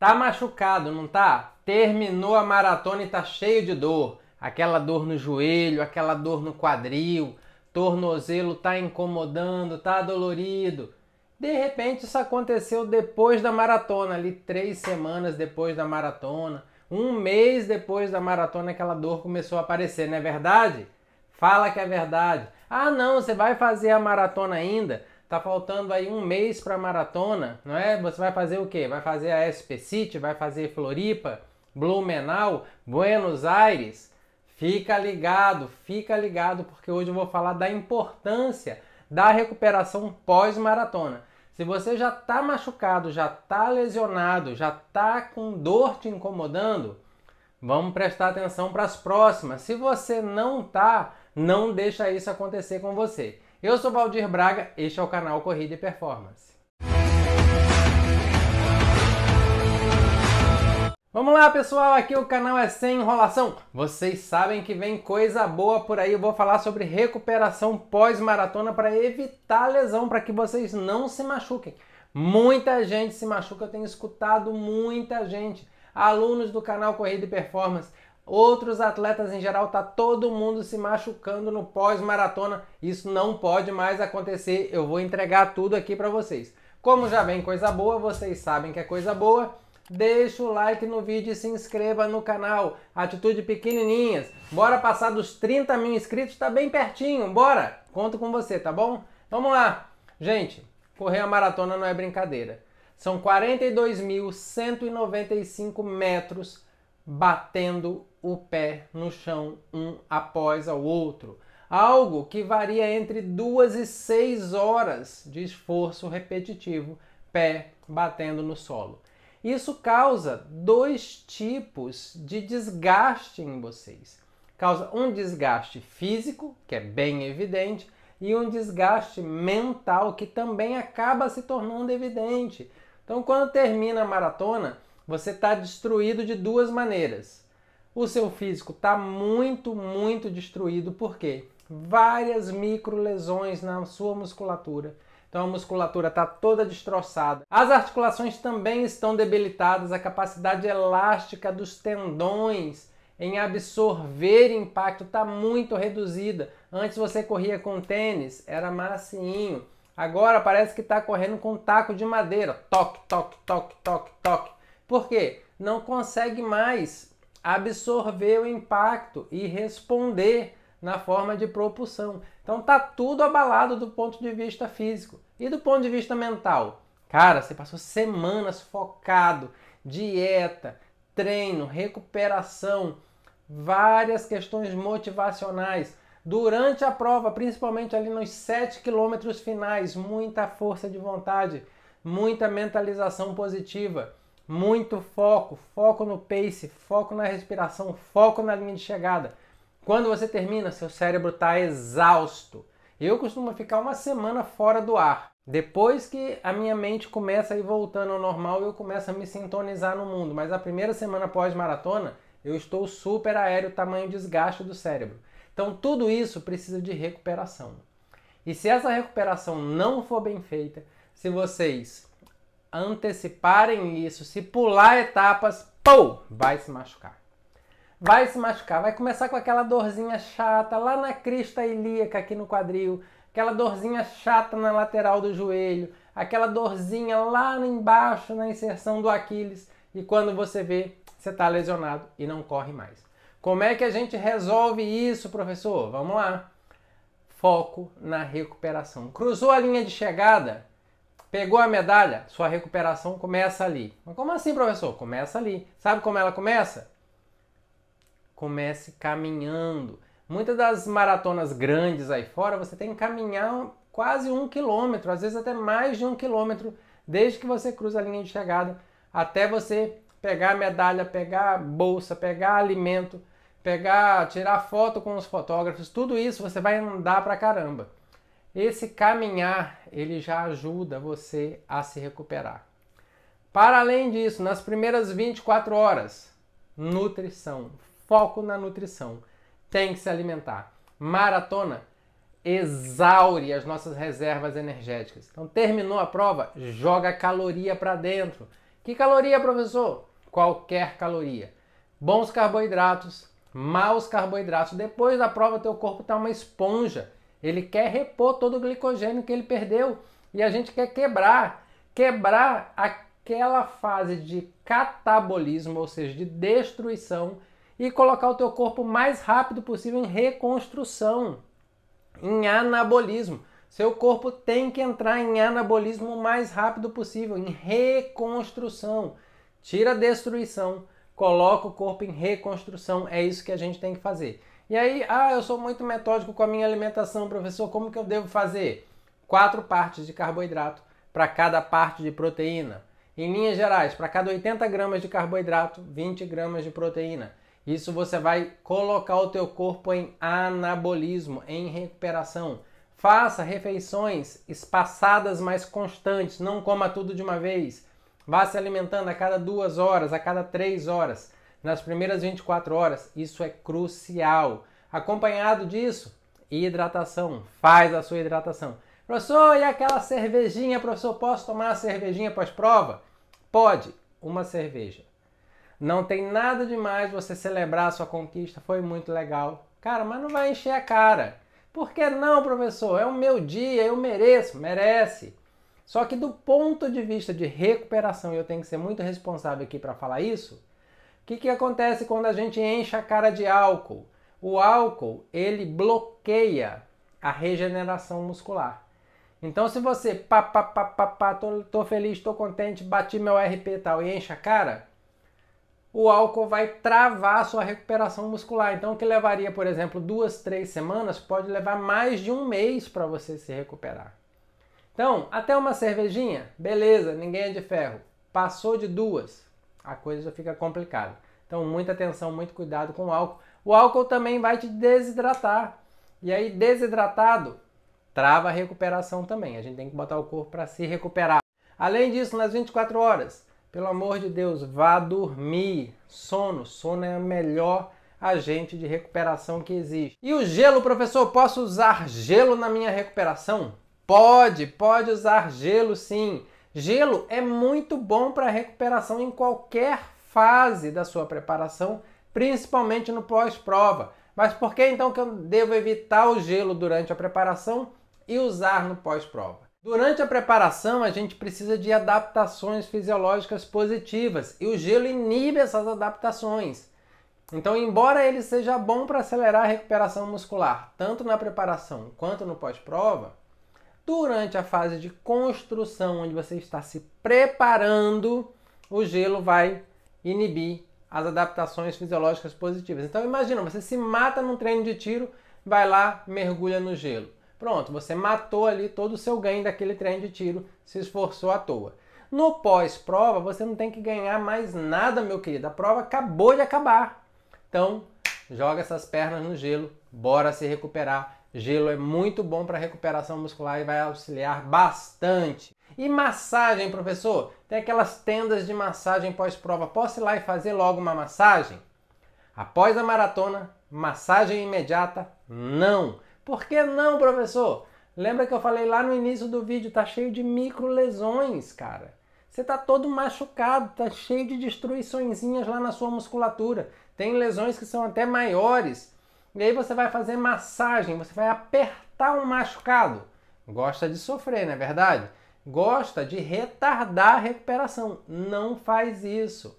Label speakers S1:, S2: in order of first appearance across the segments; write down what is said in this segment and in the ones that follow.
S1: Tá machucado, não tá? Terminou a maratona e tá cheio de dor. Aquela dor no joelho, aquela dor no quadril, tornozelo tá incomodando, tá dolorido. De repente isso aconteceu depois da maratona, ali três semanas depois da maratona, um mês depois da maratona aquela dor começou a aparecer, não é verdade? Fala que é verdade. Ah não, você vai fazer a maratona ainda? tá faltando aí um mês para maratona, não é? Você vai fazer o quê? Vai fazer a SP City, vai fazer Floripa, Blumenau, Buenos Aires? Fica ligado, fica ligado, porque hoje eu vou falar da importância da recuperação pós-maratona. Se você já tá machucado, já tá lesionado, já tá com dor te incomodando, vamos prestar atenção para as próximas. Se você não tá, não deixa isso acontecer com você. Eu sou Valdir Braga, este é o canal Corrida e Performance. Vamos lá, pessoal, aqui o canal é sem enrolação. Vocês sabem que vem coisa boa por aí. Eu vou falar sobre recuperação pós-maratona para evitar lesão, para que vocês não se machuquem. Muita gente se machuca, eu tenho escutado muita gente, alunos do canal Corrida e Performance, outros atletas em geral, tá todo mundo se machucando no pós-maratona. Isso não pode mais acontecer. Eu vou entregar tudo aqui para vocês. Como já vem coisa boa, vocês sabem que é coisa boa. Deixa o like no vídeo e se inscreva no canal. Atitude pequenininhas. Bora passar dos 30 mil inscritos, tá bem pertinho. Bora! Conto com você, tá bom? Vamos lá. Gente, correr a maratona não é brincadeira. São 42.195 metros batendo o pé no chão um após o outro. Algo que varia entre duas e seis horas de esforço repetitivo, pé batendo no solo. Isso causa dois tipos de desgaste em vocês. Causa um desgaste físico, que é bem evidente, e um desgaste mental, que também acaba se tornando evidente. Então, quando termina a maratona, você está destruído de duas maneiras. O seu físico está muito, muito destruído porque várias micro lesões na sua musculatura. Então a musculatura está toda destroçada. As articulações também estão debilitadas, a capacidade elástica dos tendões em absorver impacto está muito reduzida. Antes você corria com tênis, era macinho. Agora parece que está correndo com um taco de madeira. Toque, toque, toque, toque, toque. Por quê? Não consegue mais absorver o impacto e responder na forma de propulsão. Então tá tudo abalado do ponto de vista físico e do ponto de vista mental. Cara, você passou semanas focado, dieta, treino, recuperação, várias questões motivacionais. Durante a prova, principalmente ali nos 7 quilômetros finais, muita força de vontade, muita mentalização positiva muito foco, foco no pace, foco na respiração, foco na linha de chegada. Quando você termina, seu cérebro está exausto. Eu costumo ficar uma semana fora do ar. Depois que a minha mente começa a ir voltando ao normal, eu começo a me sintonizar no mundo. Mas a primeira semana pós-maratona, eu estou super aéreo, tamanho desgaste do cérebro. Então tudo isso precisa de recuperação. E se essa recuperação não for bem feita, se vocês anteciparem isso, se pular etapas, pô, vai se machucar. Vai se machucar, vai começar com aquela dorzinha chata lá na crista ilíaca aqui no quadril, aquela dorzinha chata na lateral do joelho, aquela dorzinha lá embaixo na inserção do Aquiles e quando você vê, você está lesionado e não corre mais. Como é que a gente resolve isso, professor? Vamos lá. Foco na recuperação. Cruzou a linha de chegada? Pegou a medalha, sua recuperação começa ali. Mas como assim, professor? Começa ali. Sabe como ela começa? Comece caminhando. Muitas das maratonas grandes aí fora, você tem que caminhar quase um quilômetro, às vezes até mais de um quilômetro, desde que você cruza a linha de chegada, até você pegar a medalha, pegar a bolsa, pegar alimento, pegar, tirar foto com os fotógrafos, tudo isso você vai andar pra caramba. Esse caminhar ele já ajuda você a se recuperar. Para além disso, nas primeiras 24 horas, nutrição, foco na nutrição. Tem que se alimentar. Maratona exaure as nossas reservas energéticas. Então terminou a prova, joga caloria para dentro. Que caloria, professor? Qualquer caloria. Bons carboidratos, maus carboidratos. Depois da prova, teu corpo está uma esponja ele quer repor todo o glicogênio que ele perdeu e a gente quer quebrar, quebrar aquela fase de catabolismo, ou seja, de destruição e colocar o teu corpo mais rápido possível em reconstrução, em anabolismo. Seu corpo tem que entrar em anabolismo o mais rápido possível, em reconstrução. Tira a destruição, coloca o corpo em reconstrução. É isso que a gente tem que fazer. E aí, ah, eu sou muito metódico com a minha alimentação, professor, como que eu devo fazer? Quatro partes de carboidrato para cada parte de proteína. Em linhas gerais, para cada 80 gramas de carboidrato, 20 gramas de proteína. Isso você vai colocar o teu corpo em anabolismo, em recuperação. Faça refeições espaçadas, mas constantes. Não coma tudo de uma vez. Vá se alimentando a cada duas horas, a cada três horas nas primeiras 24 horas. Isso é crucial. Acompanhado disso, hidratação. Faz a sua hidratação. Professor, e aquela cervejinha? Professor, posso tomar a cervejinha pós-prova? Pode, uma cerveja. Não tem nada demais você celebrar a sua conquista, foi muito legal. Cara, mas não vai encher a cara. Por que não, professor? É o meu dia, eu mereço, merece. Só que do ponto de vista de recuperação, e eu tenho que ser muito responsável aqui para falar isso, que, que acontece quando a gente enche a cara de álcool? O álcool ele bloqueia a regeneração muscular. Então, se você pá, pá, pá, pá, pá tô, tô feliz, tô contente, bati meu RP e tal, e enche a cara, o álcool vai travar a sua recuperação muscular. Então, o que levaria, por exemplo, duas, três semanas, pode levar mais de um mês para você se recuperar. Então, até uma cervejinha, beleza, ninguém é de ferro. Passou de duas, a coisa já fica complicada. Então, muita atenção, muito cuidado com o álcool. O álcool também vai te desidratar. E aí, desidratado, trava a recuperação também. A gente tem que botar o corpo para se recuperar. Além disso, nas 24 horas, pelo amor de Deus, vá dormir. Sono, sono é o melhor agente de recuperação que existe. E o gelo, professor, posso usar gelo na minha recuperação? Pode, pode usar gelo sim. Gelo é muito bom para recuperação em qualquer fase da sua preparação, principalmente no pós-prova. Mas por que então que eu devo evitar o gelo durante a preparação e usar no pós-prova? Durante a preparação, a gente precisa de adaptações fisiológicas positivas e o gelo inibe essas adaptações. Então, embora ele seja bom para acelerar a recuperação muscular, tanto na preparação quanto no pós-prova, Durante a fase de construção, onde você está se preparando, o gelo vai inibir as adaptações fisiológicas positivas. Então imagina, você se mata num treino de tiro, vai lá, mergulha no gelo. Pronto, você matou ali todo o seu ganho daquele treino de tiro, se esforçou à toa. No pós-prova, você não tem que ganhar mais nada, meu querido. A prova acabou de acabar. Então, joga essas pernas no gelo bora se recuperar. Gelo é muito bom para recuperação muscular e vai auxiliar bastante. E massagem, professor? Tem aquelas tendas de massagem pós-prova. Posso ir lá e fazer logo uma massagem? Após a maratona, massagem imediata? Não. Por que não, professor? Lembra que eu falei lá no início do vídeo, tá cheio de micro lesões, cara. Você tá todo machucado, tá cheio de destruiçõezinhas lá na sua musculatura. Tem lesões que são até maiores. E aí você vai fazer massagem, você vai apertar um machucado. Gosta de sofrer, não é verdade? Gosta de retardar a recuperação. Não faz isso.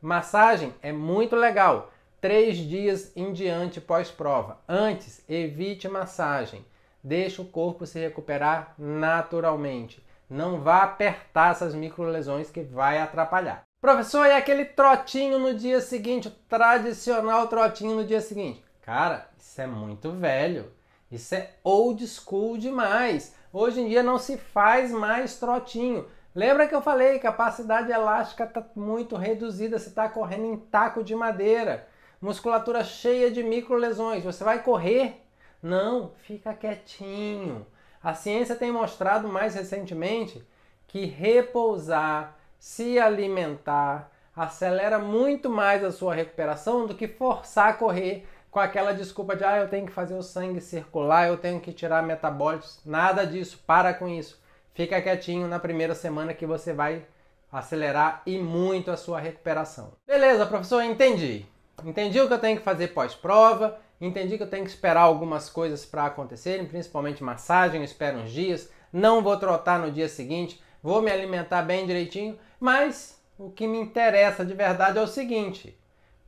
S1: Massagem é muito legal. Três dias em diante pós-prova. Antes, evite massagem. Deixe o corpo se recuperar naturalmente. Não vá apertar essas microlesões que vai atrapalhar. Professor, e aquele trotinho no dia seguinte, o tradicional trotinho no dia seguinte? Cara, isso é muito velho. Isso é old school demais. Hoje em dia não se faz mais trotinho. Lembra que eu falei, capacidade elástica está muito reduzida, você está correndo em taco de madeira, musculatura cheia de microlesões. Você vai correr? Não, fica quietinho. A ciência tem mostrado mais recentemente que repousar, se alimentar, acelera muito mais a sua recuperação do que forçar a correr com aquela desculpa de ah, eu tenho que fazer o sangue circular, eu tenho que tirar metabólicos. Nada disso, para com isso. Fica quietinho na primeira semana que você vai acelerar e muito a sua recuperação. Beleza, professor, entendi. Entendi o que eu tenho que fazer pós-prova, entendi que eu tenho que esperar algumas coisas para acontecerem, principalmente massagem, espero uns dias, não vou trotar no dia seguinte, vou me alimentar bem direitinho, mas o que me interessa de verdade é o seguinte: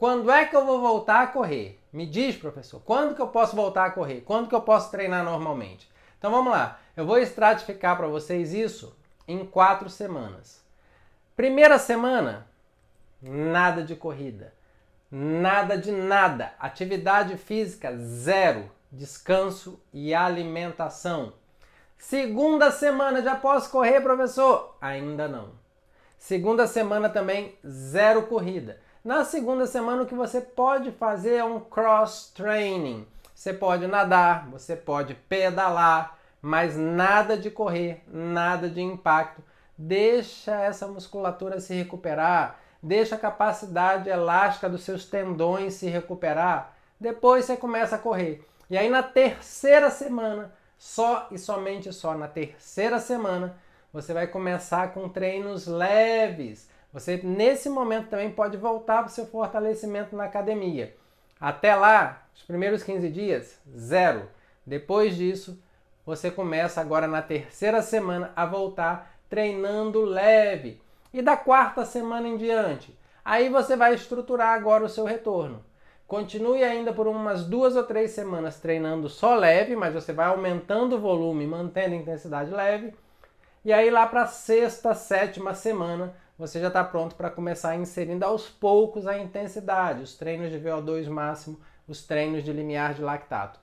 S1: quando é que eu vou voltar a correr? Me diz, professor, quando que eu posso voltar a correr? Quando que eu posso treinar normalmente? Então vamos lá, eu vou estratificar para vocês isso em quatro semanas. Primeira semana, nada de corrida, nada de nada, atividade física zero, descanso e alimentação. Segunda semana, já posso correr, professor? Ainda não. Segunda semana também, zero corrida. Na segunda semana, o que você pode fazer é um cross-training. Você pode nadar, você pode pedalar, mas nada de correr, nada de impacto. Deixa essa musculatura se recuperar, deixa a capacidade elástica dos seus tendões se recuperar. Depois você começa a correr. E aí na terceira semana, só e somente só na terceira semana, você vai começar com treinos leves. Você, nesse momento, também pode voltar para o seu fortalecimento na academia. Até lá, os primeiros 15 dias, zero. Depois disso, você começa agora na terceira semana a voltar treinando leve. E da quarta semana em diante, aí você vai estruturar agora o seu retorno. Continue ainda por umas duas ou três semanas treinando só leve, mas você vai aumentando o volume, mantendo a intensidade leve. E aí lá para sexta, sétima semana, você já está pronto para começar inserindo aos poucos a intensidade, os treinos de VO2 máximo, os treinos de limiar de lactato.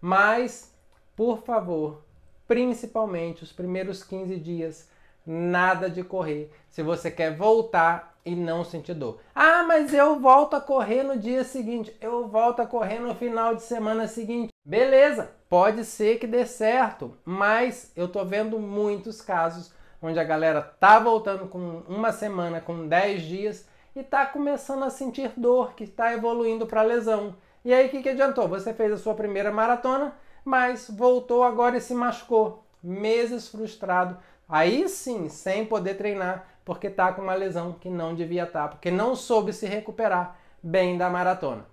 S1: Mas, por favor, principalmente os primeiros 15 dias, nada de correr se você quer voltar e não sentir dor. Ah, mas eu volto a correr no dia seguinte, eu volto a correr no final de semana seguinte. Beleza, pode ser que dê certo, mas eu estou vendo muitos casos onde a galera tá voltando com uma semana, com 10 dias e tá começando a sentir dor, que está evoluindo para lesão. E aí o que, que adiantou? Você fez a sua primeira maratona, mas voltou agora e se machucou. Meses frustrado, aí sim, sem poder treinar, porque tá com uma lesão que não devia estar, tá, porque não soube se recuperar bem da maratona.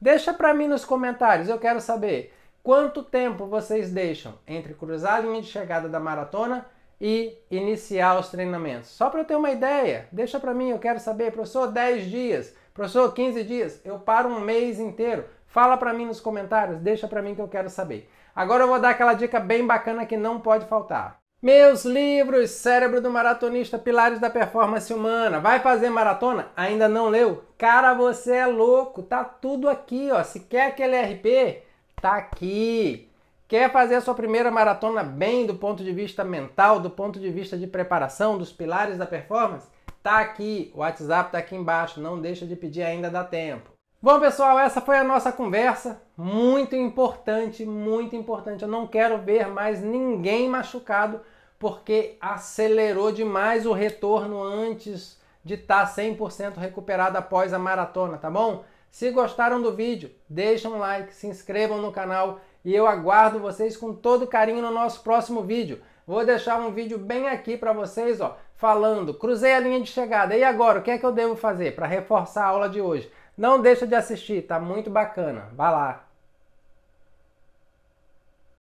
S1: Deixa para mim nos comentários, eu quero saber quanto tempo vocês deixam entre cruzar a linha de chegada da maratona e iniciar os treinamentos. Só para eu ter uma ideia, deixa para mim, eu quero saber, professor, 10 dias, professor, 15 dias, eu paro um mês inteiro. Fala para mim nos comentários, deixa para mim que eu quero saber. Agora eu vou dar aquela dica bem bacana que não pode faltar. Meus livros, Cérebro do Maratonista, Pilares da Performance Humana. Vai fazer maratona? Ainda não leu? Cara, você é louco, tá tudo aqui, ó. Se quer aquele RP, tá aqui. Quer fazer a sua primeira maratona bem do ponto de vista mental, do ponto de vista de preparação, dos pilares da performance? Tá aqui, o WhatsApp tá aqui embaixo, não deixa de pedir ainda dá tempo. Bom, pessoal, essa foi a nossa conversa, muito importante, muito importante. Eu não quero ver mais ninguém machucado porque acelerou demais o retorno antes de estar tá 100% recuperado após a maratona, tá bom? Se gostaram do vídeo, deixem um like, se inscrevam no canal e eu aguardo vocês com todo carinho no nosso próximo vídeo. Vou deixar um vídeo bem aqui para vocês, ó, falando, cruzei a linha de chegada, e agora, o que é que eu devo fazer para reforçar a aula de hoje? Não deixa de assistir, tá muito bacana. Vai lá.